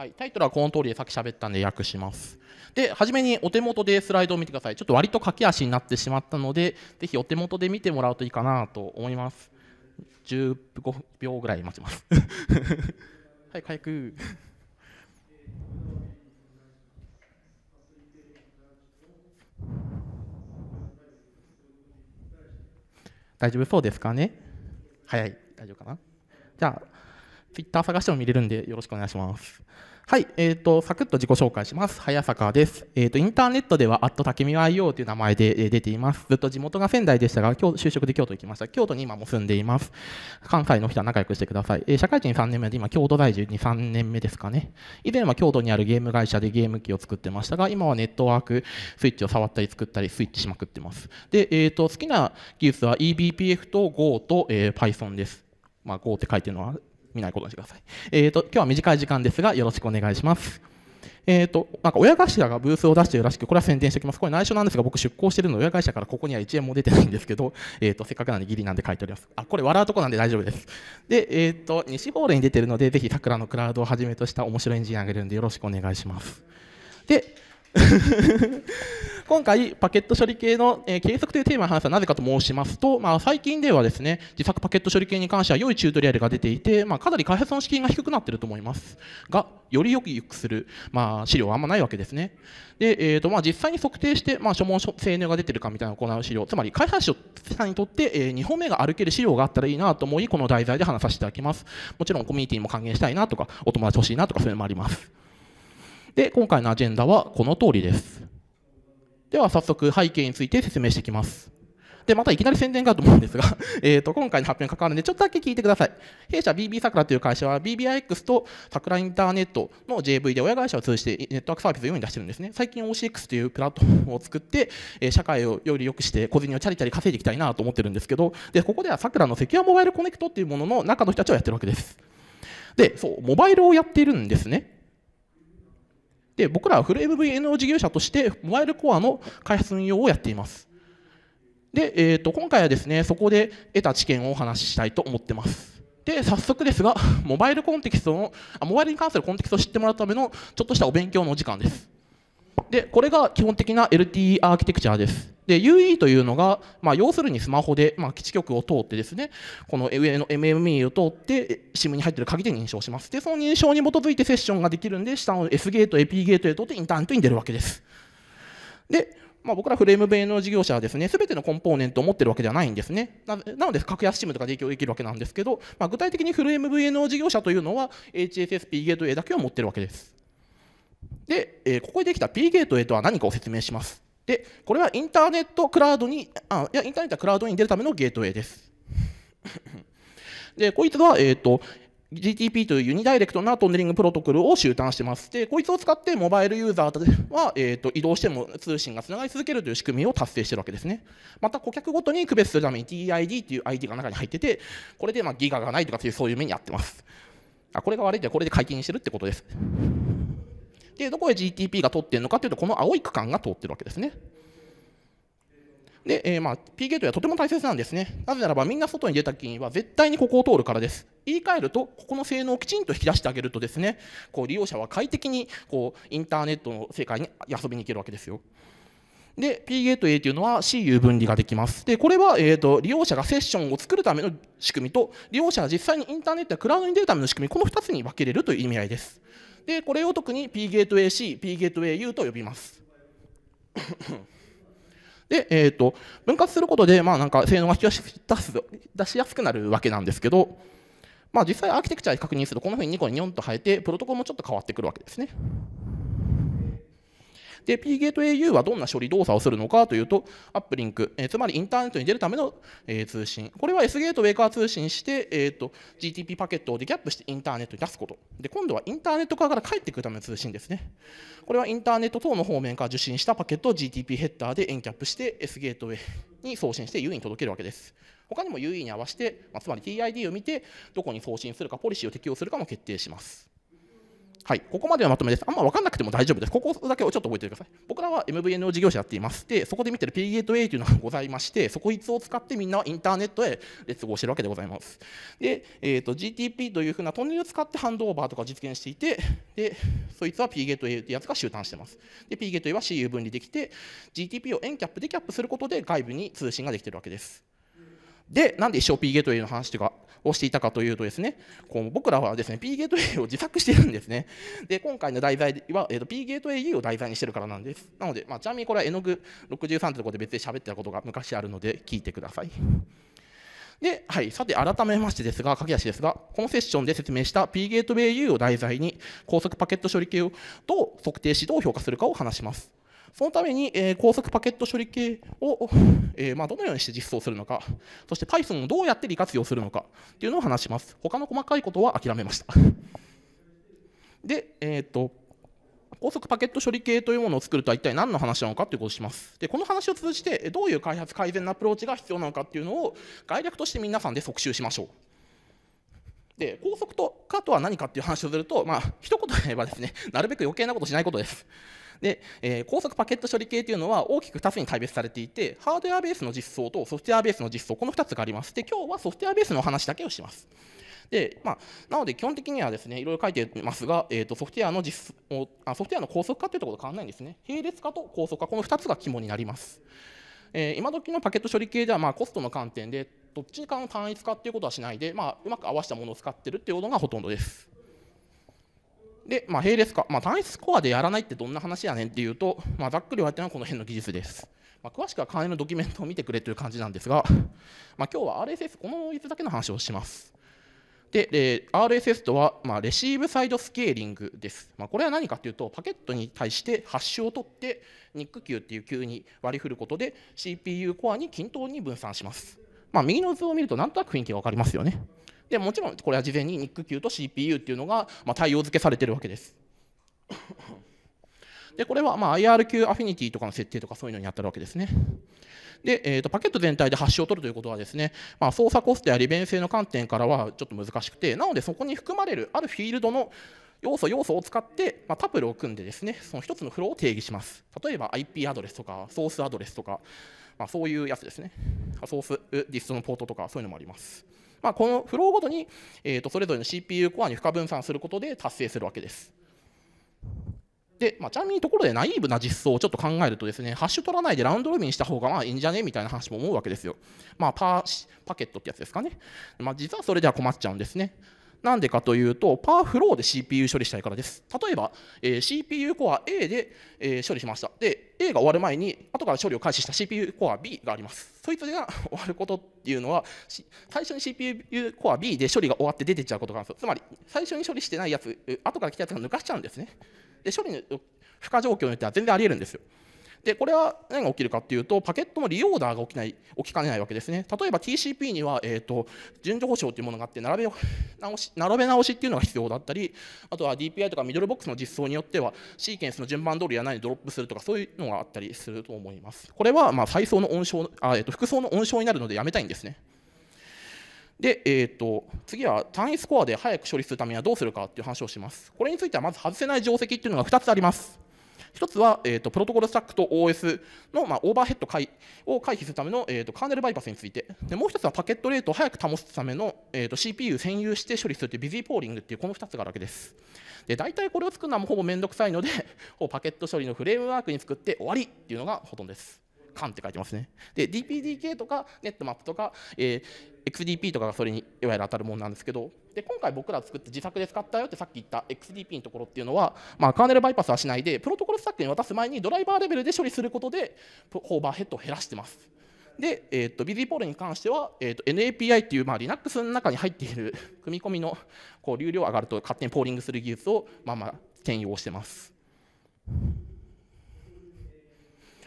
はい、タイトルはこの通りでさっき喋ったんで訳します。で、初めにお手元でスライドを見てください。ちょっと割と駆け足になってしまったので、ぜひお手元で見てもらうといいかなと思います。15秒ぐらい待ちます。はい、回復。大丈夫そうですかね早い、大丈夫かなじゃあ、Twitter 探しても見れるんでよろしくお願いします。はい、えっ、ー、と、サクッと自己紹介します。早坂です。えっ、ー、と、インターネットでは、アットケミ IO という名前で、え出ています。ずっと地元が仙台でしたが、今日、就職で京都行きました。京都に今も住んでいます。関西の人は仲良くしてください。えー、社会人3年目で、今、京都在住に3年目ですかね。以前は京都にあるゲーム会社でゲーム機を作ってましたが、今はネットワーク、スイッチを触ったり作ったり、スイッチしまくってます。で、えっ、と、好きな技術は EBPF と Go と、え Python です。まあ、Go って書いてるのは、見ないことにしてください。えっ、ー、と、今日は短い時間ですが、よろしくお願いします。えっ、ー、と、なんか親会社がブースを出してるらしく、これは宣伝しておきます。これ内緒なんですが、僕出向してるので、親会社からここには1円も出てないんですけど、えっ、ー、と、せっかくなんでギリなんで書いております。あ、これ笑うとこなんで大丈夫です。で、えっ、ー、と、西ホールに出てるので、ぜひ桜のクラウドをはじめとした面白いエンジニアがげるんで、よろしくお願いします。で、今回パケット処理系の、えー、計測というテーマの話はなぜかと申しますと、まあ、最近ではですね自作パケット処理系に関しては良いチュートリアルが出ていて、まあ、かなり開発の資金が低くなっていると思いますがよりよくゆくする、まあ、資料はあんまないわけですねで、えーとまあ、実際に測定して、まあ、所問性能が出てるかみたいなのを行う資料つまり開発者にとって、えー、2本目が歩ける資料があったらいいなと思いこの題材で話させていただきますもちろんコミュニティも還元したいなとかお友達欲しいなとかそういうのもありますで、今回のアジェンダはこの通りです。では早速背景について説明していきます。で、またいきなり宣伝ると思うんですが えっと、今回の発表に関わるんで、ちょっとだけ聞いてください。弊社 BB さくらという会社は BBIX とさくらインターネットの JV で親会社を通じてネットワークサービスを世に出してるんですね。最近 OCX というプラットフォームを作って、え社会をより良くして小銭をチャリチャリ稼いでいきたいなと思ってるんですけど、で、ここではさくらのセキュアモバイルコネクトっていうものの中の人たちをやってるわけです。で、そう、モバイルをやっているんですね。で僕らはフル MVNO 事業者としてモバイルコアの開発運用をやっていますで、えーと今回はですねそこで得た知見をお話ししたいと思ってますで早速ですがモバイルコンテキストのあモバイルに関するコンテキストを知ってもらうためのちょっとしたお勉強のお時間ですでこれが基本的な LTE アーキテクチャです。で UE というのが、まあ、要するにスマホで、まあ、基地局を通ってですねこの上の MME を通って SIM に入っている鍵で認証しますでその認証に基づいてセッションができるんで下の S ゲート AP ゲートへ通ってインターネットに出るわけですで、まあ、僕らフレーム VN の事業者はですね全てのコンポーネントを持ってるわけではないんですねなので格安 SIM とか提供できるわけなんですけど、まあ、具体的にフレーム VNO 事業者というのは HSSP ゲートウェイだけを持ってるわけですで、えー、ここでできた P ゲートウェイとは何かを説明します。で、これはインターネットクラウドに、あいや、インターネットクラウドに出るためのゲートウェイです。で、こいつは、えっ、ー、と、GTP というユニダイレクトなトンネリングプロトコルを集団してます。で、こいつを使ってモバイルユーザーは、えーと、と移動しても通信がつながり続けるという仕組みを達成してるわけですね。また顧客ごとに区別するために TID という ID が中に入ってて、これでまあギガがないとかそういう目にあってます。あこれが悪いってこれで解禁してるってことです。で、どこへ GTP が通っているのかというと、この青い区間が通ってるわけですね。で、えー、まあ、P ゲートはとても大切なんですね。なぜならば、みんな外に出た時には絶対にここを通るからです。言い換えると、ここの性能をきちんと引き出してあげるとですね、こう利用者は快適にこうインターネットの世界に遊びに行けるわけですよ。で、P ゲート A というのは CU 分離ができます。で、これは、えーと利用者がセッションを作るための仕組みと、利用者が実際にインターネットやクラウドに出るための仕組み、この2つに分けれるという意味合いです。でこれを特に P ゲート AC、P ゲート AU と呼びます。で、えーと、分割することで、まあ、なんか性能が引き出し出しやすくなるわけなんですけど、まあ、実際アーキテクチャで確認するとこのふうに2個に4と生えてプロトコルもちょっと変わってくるわけですね。で、p ゲート au はどんな処理動作をするのかというと、アップリンク、えー、つまりインターネットに出るための、えー、通信。これは S ゲートウェイから通信して、えーと、GTP パケットをデキャップしてインターネットに出すこと。で、今度はインターネット側から帰ってくるための通信ですね。これはインターネット等の方面から受信したパケットを GTP ヘッダーでエンキャップして S ゲートウェイに送信して UE に届けるわけです。他にも UE に合わせて、まあ、つまり TID を見て、どこに送信するか、ポリシーを適用するかも決定します。はい、ここまでのまとめです。あんま分かんなくても大丈夫です。ここだけをちょっと覚えててください。僕らは MVNO 事業者やっていまして、そこで見てる P ゲート A というのがございまして、そこいつを使ってみんなはインターネットへ列合してるわけでございます。で、えー GTP というふうなトンネルを使ってハンドオーバーとか実現していて、で、そいつは P ゲート A というやつが集団してます。で、P ゲート A は CU 分離できて、GTP を円キャップでキャップすることで外部に通信ができてるわけです。で、なんで一生 P ゲート A の話というか、をしていたかというとですねこう僕らはですね P ゲート A を自作してるんですねで今回の題材は、えー、と P ゲート AU を題材にしてるからなんですなので、まあ、ちなみにこれは絵の具63いうとこで別で喋ってたことが昔あるので聞いてくださいで、はい、さて改めましてですが、駆け足ですが、このセッションで説明した P ゲートウェイ U を題材に高速パケット処理系をどう測定し、どう評価するかを話します。そのために、え高速パケット処理系を、えまどのようにして実装するのか、そして Python をどうやって利活用するのかっていうのを話します。他の細かいことは諦めました。で、えっ、と、高速パケット処理系というものを作るとは一体何の話なのかということをします。で、この話を通じて、どういう開発改善のアプローチが必要なのかっていうのを概略として皆さんで即習しましょう。で、高速とかとは何かっていう話をすると、まあ、一言で言えばですね、なるべく余計なことしないことです。で、えー、高速パケット処理系というのは大きく2つに大別されていて、ハードウェアベースの実装とソフトウェアベースの実装、この2つがあります。で、今日はソフトウェアベースの話だけをします。で、まあ、なので基本的にはですね、いろいろ書いてますが、えー、とソフトウェアの実あソフトウェアの高速化というところと変わらないんですね。並列化と高速化、この2つが肝になります。えー、今時のパケット処理系では、まあ、コストの観点で、どっちかの単一化っていうことはしないで、まあ、うまく合わせたものを使ってるっていうのがほとんどです。で、まあ、並列化、まあ、単一スコアでやらないってどんな話やねんっていうと、まあ、ざっくり言われてるのはこの辺の技術です。まあ、詳しくは関連のドキュメントを見てくれという感じなんですが、まあ、今日は RSS、この5つだけの話をします。で、え RSS とは、まあ、レシーブサイドスケーリングです。まあ、これは何かというと、パケットに対してハッシュを取って、NIC 級っていう級に割り振ることで、CPU コアに均等に分散します。まあ、右の図を見ると、なんとなく雰囲気が分かりますよね。でもちろんこれは事前にニック q と CPU っていうのが、ま対応付けされてるわけです。でこれはま IRQ アフィニティとかの設定とかそういうのにあたるわけですね。で、えー、とパケット全体で発信を取るということはですね、まあ、操作コストや利便性の観点からはちょっと難しくてなのでそこに含まれるあるフィールドの要素要素を使って、まあ、タプルを組んでですねその1つのフローを定義します例えば IP アドレスとかソースアドレスとか、まあ、そういうやつですねソースディストのポートとかそういうのもありますまあ、このフローごとに、えー、とそれぞれの CPU コアに負荷分散することで達成するわけです。で、まあ、ちなみにところでナイーブな実装をちょっと考えるとですね、ハッシュ取らないでラウンドロビンした方がまあいいんじゃねみたいな話も思うわけですよ。まあパ、パケットってやつですかね。まあ、実はそれでは困っちゃうんですね。なんでかというと、パワーフローで CPU 処理したいからです。例えば、えー、CPU コア A で、えー、処理しました。で、A が終わる前に、後から処理を開始した CPU コア B があります。そいつが 終わることっていうのは、最初に CPU コア B で処理が終わって出てっちゃうことがあるんですよ。つまり、最初に処理してないやつ、後から来たやつが抜かしちゃうんですね。で、処理の負荷状況によっては全然ありえるんですよ。でこれは何が起きるかっていうとパケットのリオーダーが起きない起きかねないわけですね例えば TCP には、えーと、順序保証というものがあって並べ直し並べ直しっていうのが必要だったりあとは DPI とかミドルボックスの実装によってはシーケンスの順番通りやないにドロップするとかそういうのがあったりすると思いますこれはまあ再層の温床あ、えーと、服装の温床になるのでやめたいんですねで、えーと、と次は単位スコアで早く処理するためにはどうするかっていう話をします。これについてはまず外せない定石っていうのが2つあります。1つは、えーと、プロトコルスタックと OS の、まあ、オーバーヘッド回を回避するための、えーと、カーネルバイパスについてで、もう1つはパケットレートを早く保つための、えーと、CPU 占有して処理するというビジーポーリングっていうこの2つがあるわけです。で大体これを作るのはもうほぼ面倒くさいので、パケット処理のフレームワークに作って終わりっていうのがほとんどです。ンって書いてますね。で、DPDK とか NetMap とか、えー、XDP とかがそれにいわゆる当たるものなんですけど、で今回僕ら作って自作で使ったよってさっき言った XDP のところっていうのは、まあ、カーネルバイパスはしないで、プロトコルスタックに渡す前にドライバーレベルで処理することで、オーバーヘッドを減らしてます。で、えーと、とビジーポールに関しては、えーと、と NAPI っていう、まあ、Linux の中に入っている 組み込みのこう流量上がると勝手にポーリングする技術を、まあまあ、転用してます。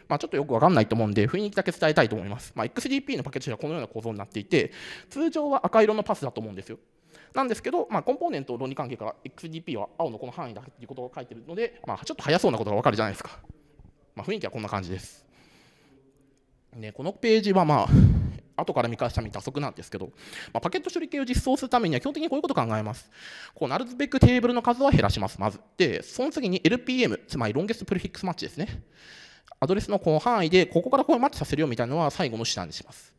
まあ、ちょっとよくわかんないと思うんで、雰囲気だけ伝えたいと思います。まあ、XDP のパッケージはこのような構造になっていて、通常は赤色のパスだと思うんですよ。なんですけど、まあ、コンポーネント論理関係から XDP は青のこの範囲だということが書いてるので、まあ、ちょっと早そうなことがわかるじゃないですか。まあ、雰囲気はこんな感じです。ね、このページはまあ後から見返したみた足なんですけど、まあ、パケット処理系を実装するためには基本的にこういうことを考えます。こうなるべくテーブルの数は減らします、まず。で、その次に LPM、つまりロンゲストプレフィックスマッチですね。アドレスのの範囲でここからこうマッチさせるよみたいなのは最後の手段にします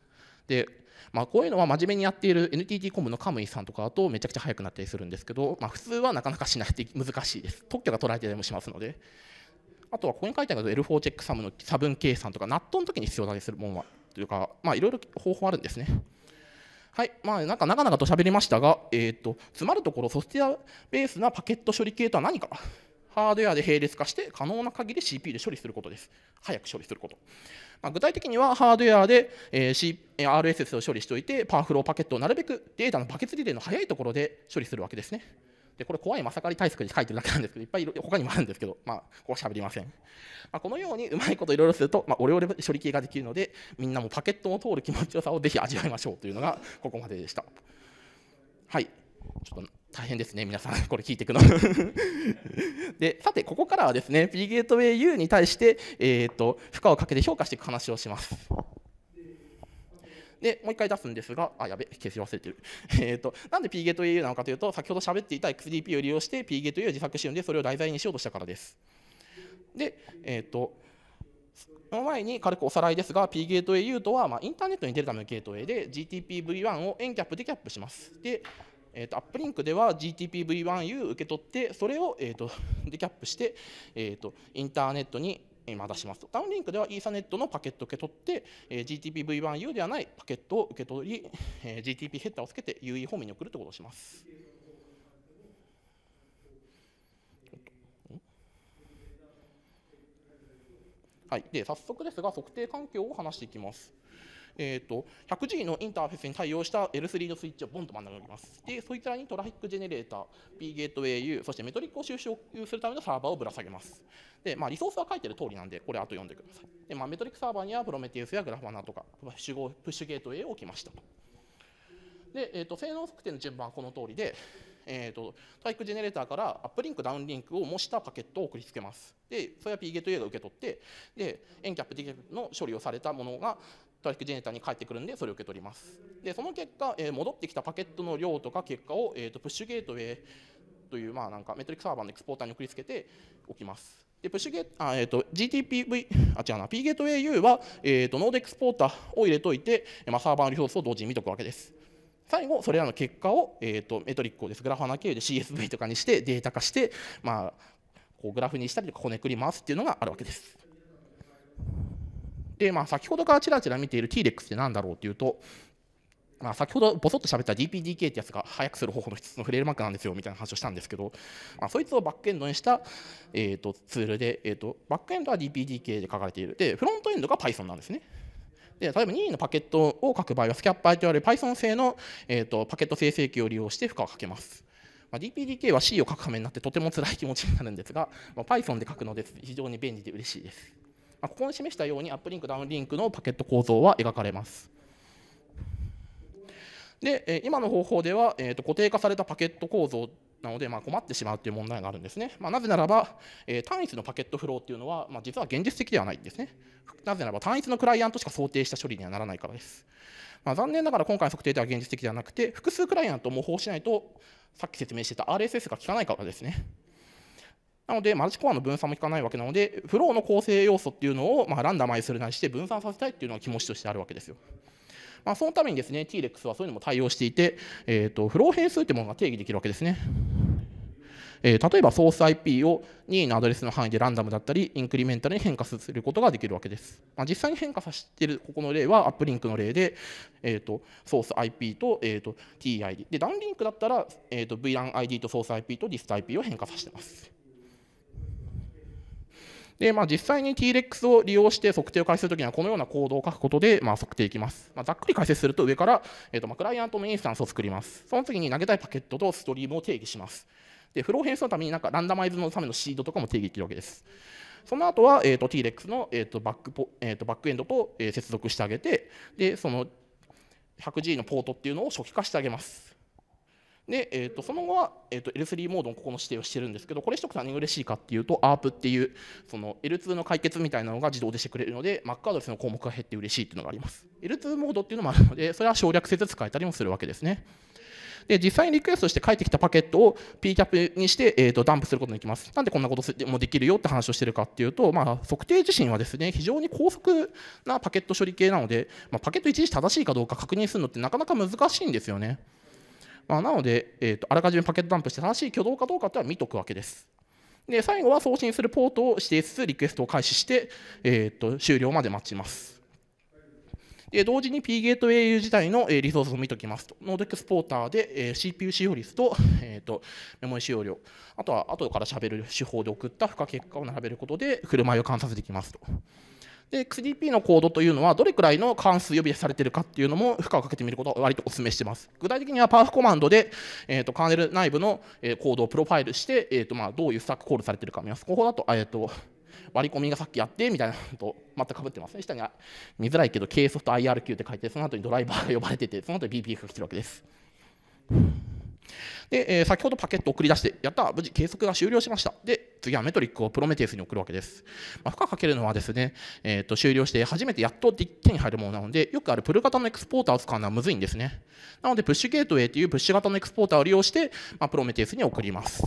でまあ、こういうのは真面目にやっている NTT コムのカムイさんとかだとめちゃくちゃ速くなったりするんですけど、まあ、普通はなかなかしないって難しいです特許が取られてたりもしますのであとはここに書いてある L4 チェックサムの差分計算とか NAT の時に必要だりするものはというか、まあ、いろいろ方法あるんですね。はいまあ、なんか長々と喋りましたが、えーと詰まるところソフトウェアベースなパケット処理系とは何かハードウェアで並列化して可能な限り CPU で処理することです。早く処理すること。まあ、具体的にはハードウェアで、えー C、RSS を処理しておいて、パワーフローパケットをなるべくデータのバケツリレーの早いところで処理するわけですね。でこれ怖いまさかり対策に書いてるだけなんですけどいっぱい他にもあるんですけど、まあ、ここは喋りません、まあ、このようにうまいこといろいろすると、まあ、オレオレ処理系ができるのでみんなもパケットを通る気持ちよさをぜひ味わいましょうというのがここまででしたはいちょっと大変ですね、皆さん、これ聞いていくの でさて、ここからはですね、P ゲートウェイ U に対して、えーと、負荷をかけて評価していく話をします。でもう一回出すんですが、あ、やべ、消し忘れてる。えっと、なんで P ゲートウェイ U なのかというと、先ほど喋っていた XDP を利用して P ゲートウェイを自作しようで、それを題材にしようとしたからです。で、えっ、ー、と、その前に軽くおさらいですが、P ゲートウェイ U とは、まあ、インターネットに出るためのゲートウェイで、GTP V1 を N キャップでキャップします。で、えーと、アップリンクでは GTPV1U 受け取ってそれを、えーと、と キャップして、えーと、インターネットに今出しますとダウンリンクではイーサネットのパケットを受け取って、え GTPV1U ではないパケットを受け取り、え GTP ヘッダーをつけて UE 方面に送るということをします。はい、で早速ですが測定環境を話していきます。えっ、ー、と、1 0 0のインターフェースに対応した L3 のスイッチをボンと真ん中に置きます。で、そいつらにトラフィックジェネレーター、P ゲートウェ U、そしてメトリックを収集するためのサーバーをぶら下げます。で、まあ、リソースは書いてる通りなんで、これ後読んでください。で、まあ、メトリックサーバーにはプロメテウスやグラファナとか、プッシュプッシュゲート A を置きましたと。で、えーと、性能測定の順番はこの通りで、えーと、トラックジェネレーターからアップリンク、ダウンリンクを模したパケットを送りつけます。で、それは p ゲート a が受け取って、で、エンキャップ DCAP の処理をされたものが、トラックジェネーターに返ってくるんでそれを受け取りますでその結果、えー、戻ってきたパケットの量とか結果を、えー、とプッシュゲートウェイという、まあ、なんかメトリックサーバーのエクスポーターに送りつけておきますでプッシュゲートあ、えーと、GTPV あ違うな P ゲートウェ U は、えーと、ノードエクスポーターを入れといて、まあ、サーバーのリソースを同時に見とくわけです最後それらの結果を、えーと、とメトリックをですグラファナ経由で CSV とかにしてデータ化して、まあ、こうグラフにしたりとかこねくり回すっていうのがあるわけです。で、まあ、先ほどからちらちら見ている T-REX って何だろうっていうと、まあ、先ほどぼそっと喋った DPDK ってやつが速くする方法の一つのフレームワークなんですよみたいな話をしたんですけど、まあ、そいつをバックエンドにした、えー、とツールで、えー、とバックエンドは DPDK で書かれているでフロントエンドが Python なんですね。で例えば任意のパケットを書く場合はスキャッパーと言われる Python 製の、えー、とパケット生成器を利用して負荷をかけます。まあ、DPDK は C を書くためになってとても辛い気持ちになるんですが、まあ、Python で書くので非常に便利で嬉しいです。まあ、ここに示したようにアップリンクダウンリンクのパケット構造は描かれます。で今の方法では、えー、と固定化されたパケット構造なので、まあ、困ってしまうという問題があるんですね。まあ、なぜならば、えー、単一のパケットフローっていうのは、まあ、実は現実的ではないんですね。なぜならば単一のクライアントしか想定した処理にはならないからです。まあ、残念ながら今回の測定では現実的ではなくて、複数クライアントを模倣しないと、さっき説明してた RSS が効かないからですね。なので、マルチコアの分散も効かないわけなので、フローの構成要素っていうのを、まあ、ランダマイするなりして分散させたいっていうのが気持ちとしてあるわけですよ。まあ、そのためにですね、T-REX はそういうのも対応していて、えーと、フロー変数ってものが定義できるわけですね。えー、例えばソース IP を任意のアドレスの範囲でランダムだったり、インクリメンタルに変化することができるわけです。まあ、実際に変化させているここの例は、アップリンクの例で、えーと、ソース IP と,、えーと、TID。で、ダウンリンクだったら、えーと、VLANID とソース IP とディスト i p を変化させてます。で、まあ、実際に T-REX を利用して測定を開始するときには、このようなコードを書くことで、まあ、測定いきます。まあ、ざっくり解説すると、上から、えーとまあ、クライアントのインスタンスを作ります。その次に投げたいパケットとストリームを定義します。で、フロー変数のためになんかランダマイズのためのシードとかも定義できるわけです。その後は、えーと、T-REX の、えーとバックポえーと、とバックエンドと、えー、接続してあげて、で、その 100G のポートっていうのを初期化してあげます。で、えー、とその後は、えー、と L3 モードのここの指定をしてるんですけどこれしとくと何が嬉しいかっていうと ARP っていうその L2 の解決みたいなのが自動でしてくれるので Mac アドレスの項目が減って嬉しいっていうのがあります L2 モードっていうのもあるのでそれは省略せず使えたりもするわけですねで実際にリクエストして返ってきたパケットを PCAP にして、えー、とダンプすることができます。なんでこんなこともできるよって話をしてるかっていうと、まあ、測定自身はですね非常に高速なパケット処理系なので、まあ、パケット一時正しいかどうか確認するのってなかなか難しいんですよね。まあ、なので、えーと、あらかじめパケットダンプして正しい挙動かどうかっては見とくわけです。で最後は送信するポートを指定しつつリクエストを開始して、えーと、終了まで待ちます。で同時に P ゲート au 自体のリソースを見ときますと。ノードエクスポーターで CPU 使用率と,、えーと、メモリ使用量、あとは後からしゃべる手法で送った付加結果を並べることで振る舞いを観察できますと。で XDP のコードというのはどれくらいの関数呼び出されているかっていうのも負荷をかけてみることを割とお勧めしてます具体的にはパーフコマンドで、えー、とカーネル内部のコードをプロファイルして、えーとまあ、どういうスタックコールされているか見ますここだと,、えー、と割り込みがさっきやってみたいなのと全くかぶってますね下には見づらいけど KSOFT IRQ って書いてその後にドライバーが呼ばれててその後に BPF が来てるわけです。で、えー、先ほどパケット送り出して、やった、無事計測が終了しました。で、次はメトリックをプロメテウスに送るわけです。まあ、負荷かけるのはですね、えーと、終了して初めてやっと手に入るものなので、よくあるプル型のエクスポーターを使うのはむずいんですね。なので、プッシュゲートウェイというプッシュ型のエクスポーターを利用して、まあ、プロメテウスに送ります。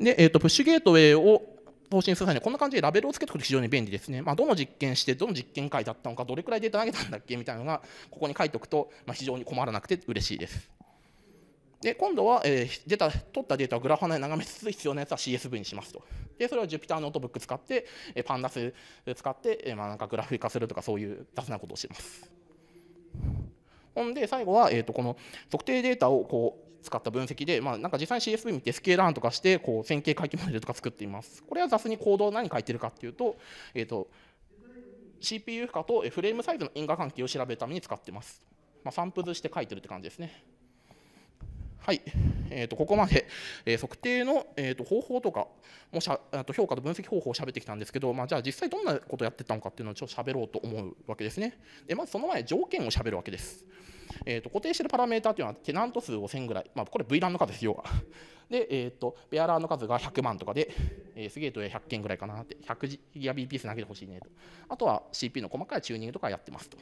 で、えーとプッシュゲートウェイを更新する際にこんな感じでラベルをつけておくと非常に便利ですね。まあ、どの実験して、どの実験会だったのか、どれくらいデータ投げたんだっけみたいなのが、ここに書いておくと、まあ、非常に困らなくて嬉しいです。で今度は、えー、取ったデータをグラファナで眺めつつ必要なやつは CSV にしますと。でそれは Jupyter ノートブック使って、えー、パンダス使って、えー、まあ、なんかグラフ化するとかそういう雑なことをしてます。ほんで最後は、えーとこの測定データをこう使った分析で、まあ、なんか実際に CSV 見てスケーラーンとかしてこう線形回帰モデルとか作っています。これは雑にコードを何書いてるかっていうと,、えーと、CPU 負荷とフレームサイズの因果関係を調べるために使ってます。まあ、サンプルして書いてるって感じですね。はい、えーと、ここまで、えー、測定の、えーと、方法とかもしゃと評価と分析方法を喋ってきたんですけど、まあ、じゃあ実際どんなことをやってたのかっていうのをちょっと喋ろうと思うわけですね。でまずその前条件を喋るわけです。えーと、固定してるパラメータというのはテナント数5 0 0 0ぐらい、まあ、これ VLAN の数ですよ で、えーと、とベアラーの数が100万とかで、えー、スゲートで100件ぐらいかなって 100GBps 投げてほしいねと。あとは CP の細かいチューニングとかやってますと。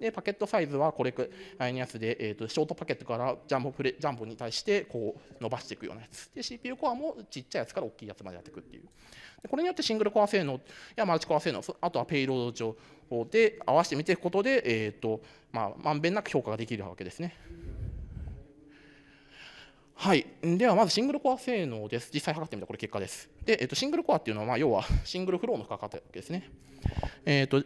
でパケットサイズはこれくらいのやつで、えーと、ショートパケットからジャンボプレジャンボに対してこう伸ばしていくようなやつで CPU コアもちっちゃいやつから大きいやつまでやっていくっていうでこれによってシングルコア性能やマルチコア性能あとはペイロード上で合わせて見ていくことで、えーとまあ、まんべんなく評価ができるわけですね。はい、ではまずシングルコア性能です。実際測ってみたこれ結果です。で、えっと、シングルコアっていうのは、まあ、要はシングルフローのかかったわけですね。えっと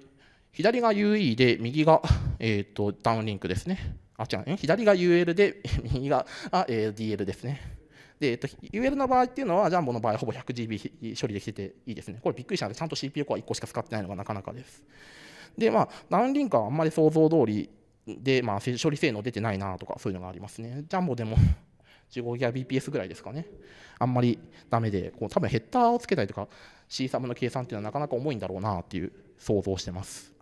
左が UE で、右が、えーと、ダウンリンクですね。あ、違う、左が UL で、右があ、えー、DL ですね。で、えっと、UL の場合っていうのは、ジャンボの場合、ほぼ 100GB 処理できてていいですね。これびっくりしたので、ちゃんと CPU コア1個しか使ってないのがなかなかです。で、まあ、ダウンリンクはあんまり想像通りで、まあ、処理性能出てないなとか、そういうのがありますね。ジャンボでも 15GBps ぐらいですかね。あんまりダメで、こう多分ヘッダーをつけたりとか、C サムの計算っていうのはなかなか重いんだろうなっていう想像してます。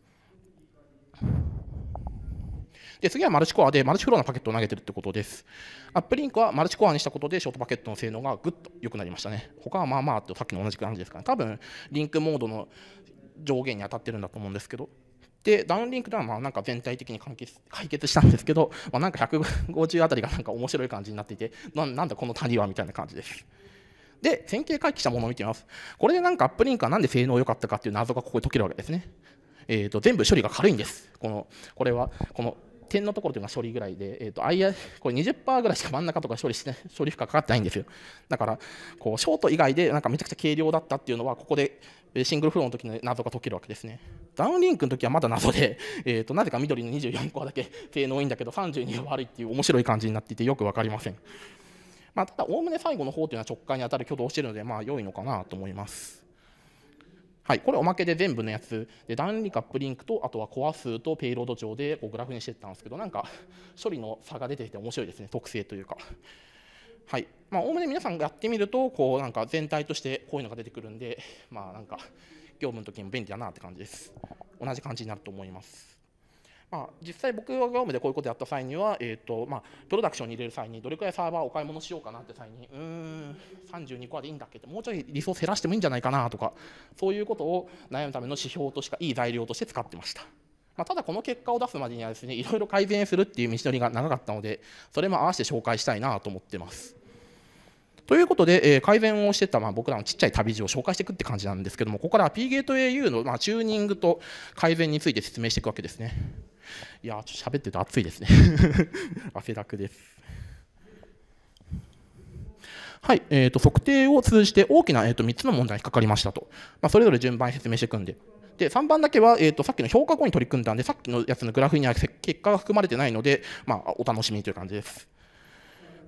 で次はマルチコアでマルチフローのパケットを投げてるってことです。アップリンクはマルチコアにしたことでショートパケットの性能がぐっと良くなりましたね。他はまあまあとさっきの同じ感じですかね。多分リンクモードの上限に当たってるんだと思うんですけど。で、ダウンリンクではまあなんか全体的に解決解決したんですけど、まあ、なんか150あたりがなんか面白い感じになっていて、ななんだこの谷はみたいな感じです。で、線形回帰したものを見てみます。これでなんかアップリンクはなんで性能良かったかっていう謎がここで解けるわけですね。えーと、全部処理が軽いんです。このこれはこの点のところというのは処理ぐらいで、えーと、とこれ20%ぐらいしか真ん中とか処理して、処理負荷かかってないんですよ。だから、こうショート以外でなんかめちゃくちゃ軽量だったっていうのは、ここでシングルフローの時の謎が解けるわけですね。ダウンリンクの時はまだ謎で、えーと、となぜか緑の24個だけ性能いいんだけど、32は悪いっていう面白い感じになっていて、よく分かりません。まあ、ただ、おおむね最後の方というのは直感に当たる挙動をしているので、まあ、良いのかなと思います。はい、これおまけで全部のやつでンリカップリンクとあとはコア数とペイロード上でこうグラフにしてったんですけどなんか処理の差が出てきて面白いですね特性というか。はいまあ、概ね皆さんがやってみるとこうなんか全体としてこういうのが出てくるんでまあなんか業務の時も便利だなって感じです同じ感じになると思いますまあ、実際僕が業務でこういうことやった際には、えーとまあ、プロダクションに入れる際にどれくらいサーバーをお買い物しようかなって際にうーん32個はでいいんだっけってもうちょいリソース減らしてもいいんじゃないかなとかそういうことを悩むための指標としかいい材料として使ってました。まあ、ただこの結果を出すまでにはですねいろいろ改善するっていう道のりが長かったのでそれも合わせて紹介したいなと思ってます。ということで、えー、改善をしてた、まあ、僕らのちっちゃい旅路を紹介していくって感じなんですけどもここから P ゲート AU の、まあ、チューニングと改善について説明していくわけですね。いやちょっと喋ってると暑いですね 汗だくですはい、えーと、測定を通じて大きな、えーと、3つの問題に引っかかりましたと、まあ、それぞれ順番に説明していくんでで3番だけは、えーと、とさっきの評価後に取り組んだんでさっきのやつのグラフには結果が含まれてないので、まあ、お楽しみという感じです。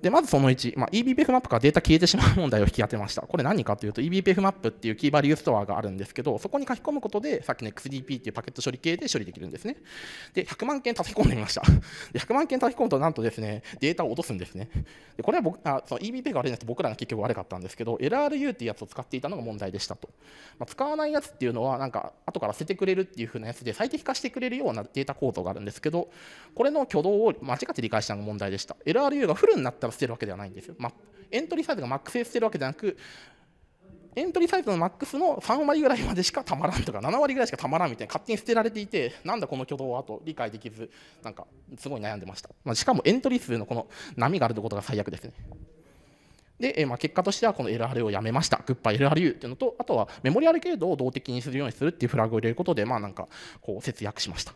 で、まずその1、まあ、EBPF マップからデータ消えてしまう問題を引き当てました。これ何かというと EBPF マップっていうキーバリューストアがあるんですけど、そこに書き込むことで、さっきの XDP っていうパケット処理系で処理できるんですね。で、100万件叩き込んでみました。で100万件叩き込むと、なんとですね、データを落とすんですね。で、これは僕、あその EBPF が悪いんですと僕らが結局悪かったんですけど、LRU っていうやつを使っていたのが問題でしたと。まあ、使わないやつっていうのは、なんか、後から捨ててくれるっていううなやつで最適化してくれるようなデータ構造があるんですけど、これの挙動を間違って理解したのが問題でした。LRU がフルになったを捨てるわけではないんですよ。まエントリーサイズがマックスで捨てるわけじゃなく、エントリーサイズのマックスの3割ぐらいまでしかたまらんとか、7割ぐらいしかたまらんみたいな、勝手に捨てられていて、なんだこの挙動はと理解できず、なんか、すごい悩んでました。まあ、しかもエントリー数のこの波があることが最悪ですね。で、えまあ、結果としてはこの LRU をやめました、グッバイ LRU っていうのと、あとはメモリアル程度を動的にするようにするっていうフラグを入れることで、まあなんかこう節約しました。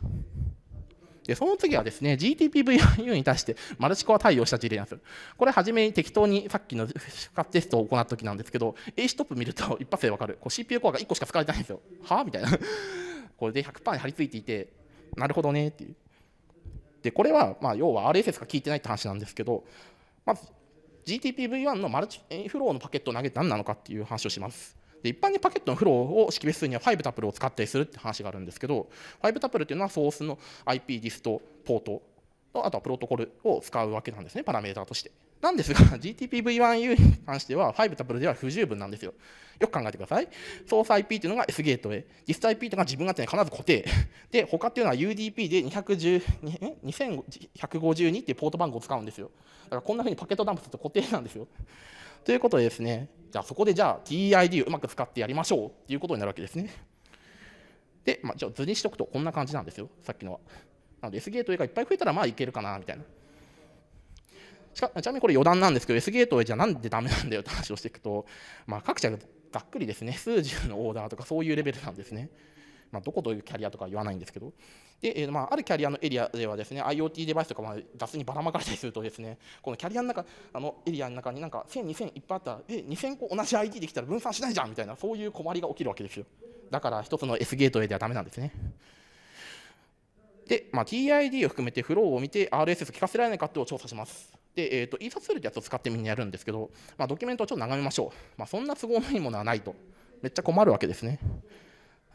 で、その次はですね、GTPVU に対してマルチコア対応した事例なんですよ。これ、初めに適当にさっきの復テストを行った時なんですけど、A ストップ見ると一発でわかる。こ CPU コアが1個しか使われてないんですよ。はみたいな。これで100%に張り付いていて、なるほどねっていう。で、これは、まあ、要は RSS が効いてないって話なんですけど、まず、GTPV1 のマルチフローのパケットを投げて何なのかっていう話をします。で一般にパケットのフローを識別するには5タブルを使ったりするって話があるんですけど5タブルっていうのはソースの IP ディストポートとあとはプロトコルを使うわけなんですねパラメータとして。なんですが GTPv1U に関しては5タブルでは不十分なんですよ。よく考えてください。ソース IP というのが S ゲートウェイ、ディスト IP というのが自分が手に必ず固定、で他っていうのは UDP で2152っていうポート番号を使うんですよ。だからこんなふうにパケットダンプすると固定なんですよ。ということでですね、じゃあそこでじゃあ TID をうまく使ってやりましょうっていうことになるわけですね。で、まあ、じゃあ図にしておくとこんな感じなんですよ、さっきのは。なので S ゲートウェイがいっぱい増えたらまあいけるかなみたいな。ちなみにこれ余談なんですけど S ゲートウェイじゃなんでダメなんだよって話をしていくと、まあ、各社がざっくりですね数十のオーダーとかそういうレベルなんですね。まあ、どこというキャリアとか言わないんですけど、でえーまあ、あるキャリアのエリアではですね IoT デバイスとかま雑にばらまかれたりするとですねこのキャリアの中あのエリアの中になんか1000、2000いっぱいあったらえ2000個同じ ID できたら分散しないじゃんみたいなそういう困りが起きるわけですよだから1つの S ゲートウェイではだめなんですね。で、まあ、TID を含めてフローを見て RSS 聞かせられないかってを調査します。で、えーと、と ESA ツールってやつを使ってみんなやるんですけど、まあ、ドキュメントをちょっと眺めましょう。まあ、そんな都合のいいものはないと。めっちゃ困るわけですね。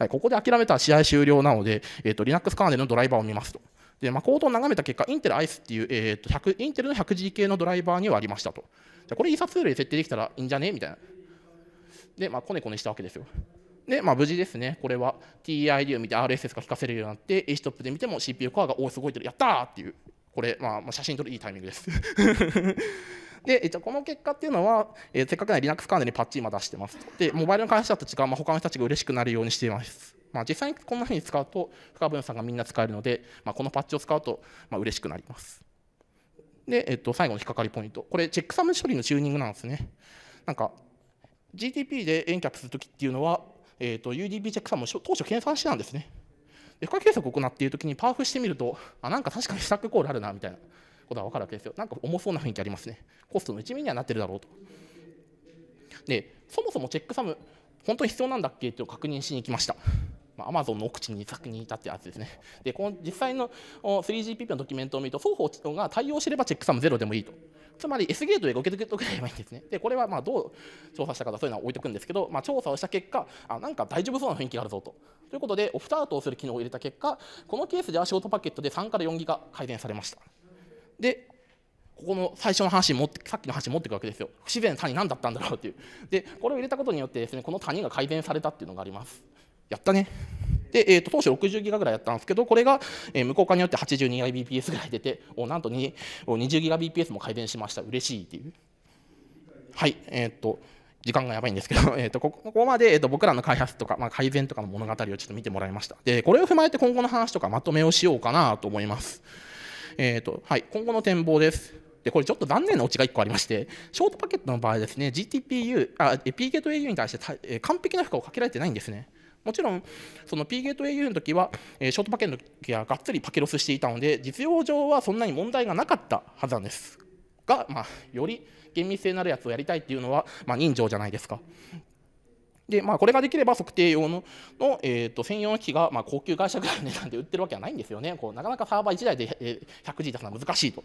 はい、ここで諦めたら試合終了なので、えーと、Linux カーネルのドライバーを見ますと。でまあ、コードを眺めた結果、インテル ICE っていう、えーと、100インテルの 100G 系のドライバーにはありましたと。じゃこれ ESA ツールで設定できたらいいんじゃねみたいな。で、まあ、こねこねしたわけですよ。で、まあ、無事ですね、これは TID を見て RSS が効かせるようになって、h トップで見ても CPU コアがおお、すごいてる、やったーっていう、これ、まあ、写真撮るいいタイミングですで、じゃこの結果っていうのは、えー、せっかくなら Linux カーネルにパッチ今出してますで、モバイルの開発者たちが、まあ、他の人たちが嬉しくなるようにしています。まあ、実際にこんなふうに使うと、深分散がみんな使えるので、まあ、このパッチを使うと、まあ、嬉しくなります。で、えっと、最後の引っかかりポイント。これ、チェックサム処理のチューニングなんですね。なんか、GTP で遠プするときっていうのは、えっと、UDP チェックサムを当初計算してたんですね。で、負荷計測を行っているときにパーフしてみると、あ、なんか確かにスタックコールあるな、みたいな。ことは分かるわけですよ。なんか重そうな雰囲気ありますね。コストの一味にはなってるだろうと。で、そもそもチェックサム、本当に必要なんだっけって確認しに行きました。まマ Amazon の奥地に作にいたってやつですね。で、この実際の 3GPP のドキュメントを見ると、双方が対応すればチェックサムゼロでもいいと。つまり S ゲートで受け取っておけばいいんですね。で、これはまあどう調査したかそういうのは置いとくんですけど、まあ、調査をした結果、あなんか大丈夫そうな雰囲気があるぞと。ということで、オフタートをする機能を入れた結果、このケースではショートパケットで3から4ギガ改善されました。でここの最初の話持ってさっきの話持っていくわけですよ不自然谷何だったんだろうっていうでこれを入れたことによってですねこの谷が改善されたっていうのがありますやったねで、えーと、当初60ギガぐらいやったんですけどこれが、えー、向こによって82 g BPS ぐらい出ておなんとに20ギガ BPS も改善しました嬉しいっていうはいえっ、ー、と時間がやばいんですけど、えーと、ここまで、えーと僕らの開発とか、まあ、改善とかの物語をちょっと見てもらいましたでこれを踏まえて今後の話とかまとめをしようかなと思いますえーとはい、今後の展望です。でこれちょっと残念なオチが1個ありましてショートパケットの場合ですね GTPU あ P ゲート AU に対して完璧な負荷をかけられてないんですねもちろんその P ゲート AU の時はショートパケットの時はがっつりパケロスしていたので実用上はそんなに問題がなかったはずなんですが、まあ、より厳密性のあるやつをやりたいっていうのは、まあ、人情じゃないですかで、まあ、これができれば測定用のの、えーと、専用機が、まあ、高級会社ぐらいの値段で売ってるわけはないんですよね。こうなかなかサーバー1台で 100G 出すのは難しいと。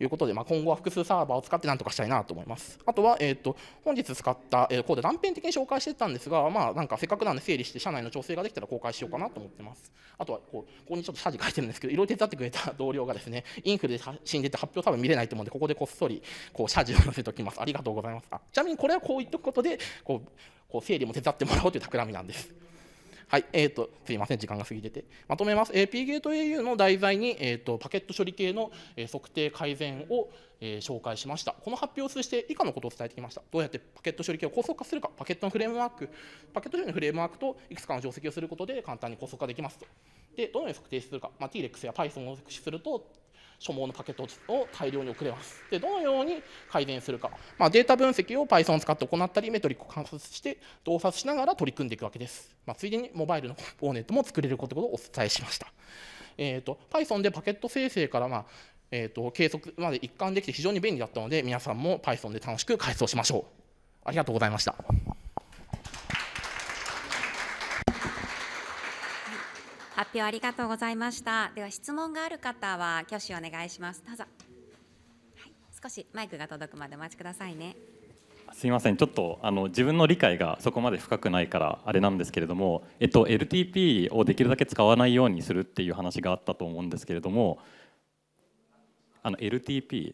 いうことで、まあ、今後は複数サーバーを使ってなんとかしたいなと思います。あとは、えーと、本日使った、えー、コード断片的に紹介してたんですが、まあ、なんかせっかくなんで整理して社内の調整ができたら公開しようかなと思ってます。あとはこうここにちょっと謝辞書いてるんですけどいろいろ手伝ってくれた同僚がですねインフルで死んでて発表多分見れないと思うんでここでこっそりこう謝辞を載せておきます。ありがとうございます。あちなみにこれはこう言っとくことでこうこう整理も手伝ってもらおうという企みなんです。はい、えっ、ー、と、すいません、時間が過ぎてて。まとめます。AP ゲート AU の題材に、えっ、ー、と、パケット処理系の、え測定改善を、えー、紹介しました。この発表を通じて以下のことを伝えてきました。どうやってパケット処理系を高速化するか、パケットのフレームワーク、パケット処理のフレームワークといくつかの定石をすることで簡単に高速化できますと。で、どのように測定するか、まあ、TREX や Python を駆使すると、所望のパケットを大量に送れます。でどのように改善するか、まあ、データ分析を Python を使って行ったりメトリックを観察して洞察しながら取り組んでいくわけです。まあ、ついでにモバイルのコンポーネントも作れることをお伝えしました。えーと、Python でパケット生成からまあえーと計測まで一貫できて非常に便利だったので皆さんも Python で楽しく改装しましょう。ありがとうございました。発表ありがとうございましたでは質問がある方は挙手お願いしますどうぞ、はい、少しマイクが届くまでお待ちくださいねすみませんちょっとあの自分の理解がそこまで深くないからあれなんですけれども、えっと、LTP をできるだけ使わないようにするっていう話があったと思うんですけれどもあの LTP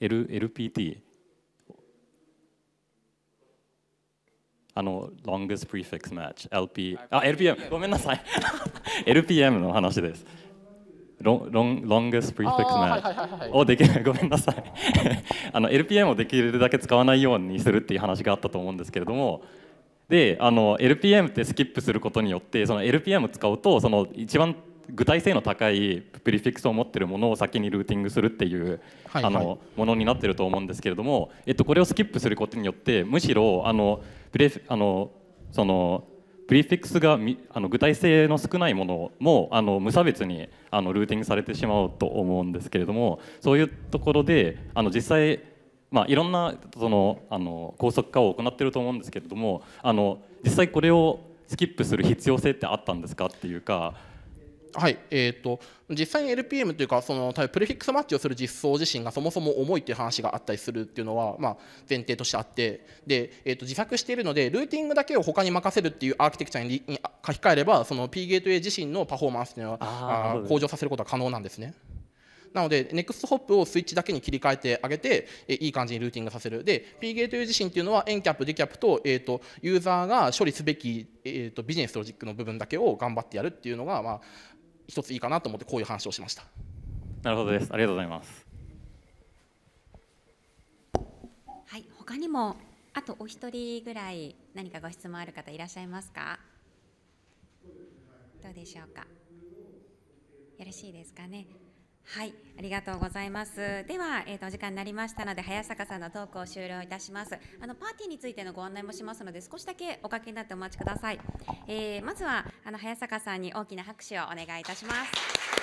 LLPT あの、longest prefix match、LP、あ、LPM、ごめんなさい。LPM の話です。ロロン longest prefix match をできる、ごめんなさい。あの、LPM をできるだけ使わないようにするっていう話があったと思うんですけれども、で、あの、LPM ってスキップすることによって、その LPM を使うと、その一番具体性の高いプリフィックスを持ってるものを先にルーティングするっていう、あのものになってると思うんですけれども、えっと、これをスキップすることによってむしろあのプレあのそのプリフィックスがあの具体性の少ないものもあの無差別にあのルーティングされてしまうと思うんですけれどもそういうところであの実際、まあ、いろんなそのあの高速化を行ってると思うんですけれどもあの実際これをスキップする必要性ってあったんですかっていうか。はい、えっ、ー、と、実際に LPM というか、その、プレフィックスマッチをする実装自身がそもそも重いっていう話があったりするっていうのは、まあ、前提としてあって、で、えっ、ー、と、自作しているので、ルーティングだけを他に任せるっていうアーキテクチャに書き換えれば、その P ゲート A 自身のパフォーマンスというのは向上させることは可能なんですね。なので、ネクストホップをスイッチだけに切り替えてあげて、えいい感じにルーティングさせる。で、P ゲート自身っていうのは、エンキャップ、デキャップと、えっ、ー、と、ユーザーが処理すべき、えっ、ー、と、ビジネスロジックの部分だけを頑張ってやるっていうのが、まあ、一ついいかなと思ってこういう話をしました。なるほどです。ありがとうございます。はい、他にもあとお一人ぐらい何かご質問ある方いらっしゃいますか。どうでしょうか。よろしいですかね。はい、ありがとうございます。では、えっ、ー、とお時間になりましたので、早坂さんのトークを終了いたします。あのパーティーについてのご案内もしますので、少しだけおかけになってお待ちください。えー、まずはあの早坂さんに大きな拍手をお願いいたします。